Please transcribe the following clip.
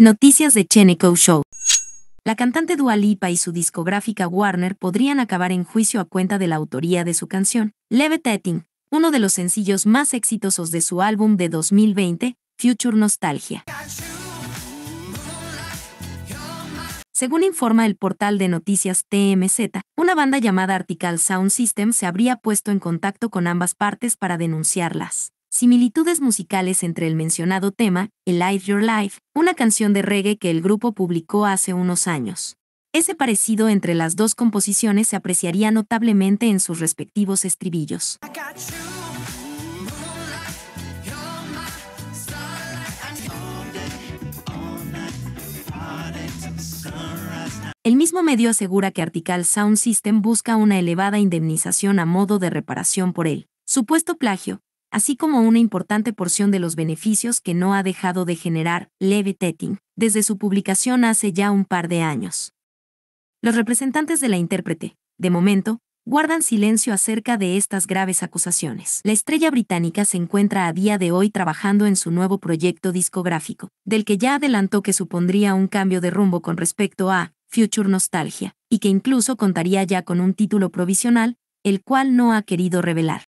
Noticias de Cheneco Show. La cantante Dua Lipa y su discográfica Warner podrían acabar en juicio a cuenta de la autoría de su canción, Levitating, uno de los sencillos más exitosos de su álbum de 2020, Future Nostalgia. Según informa el portal de noticias TMZ, una banda llamada Artical Sound System se habría puesto en contacto con ambas partes para denunciarlas. Similitudes musicales entre el mencionado tema, el Live Your Life, una canción de reggae que el grupo publicó hace unos años. Ese parecido entre las dos composiciones se apreciaría notablemente en sus respectivos estribillos. El mismo medio asegura que Artical Sound System busca una elevada indemnización a modo de reparación por el Supuesto plagio, así como una importante porción de los beneficios que no ha dejado de generar Leve Tetting desde su publicación hace ya un par de años. Los representantes de la intérprete, de momento, guardan silencio acerca de estas graves acusaciones. La estrella británica se encuentra a día de hoy trabajando en su nuevo proyecto discográfico, del que ya adelantó que supondría un cambio de rumbo con respecto a Future Nostalgia, y que incluso contaría ya con un título provisional, el cual no ha querido revelar.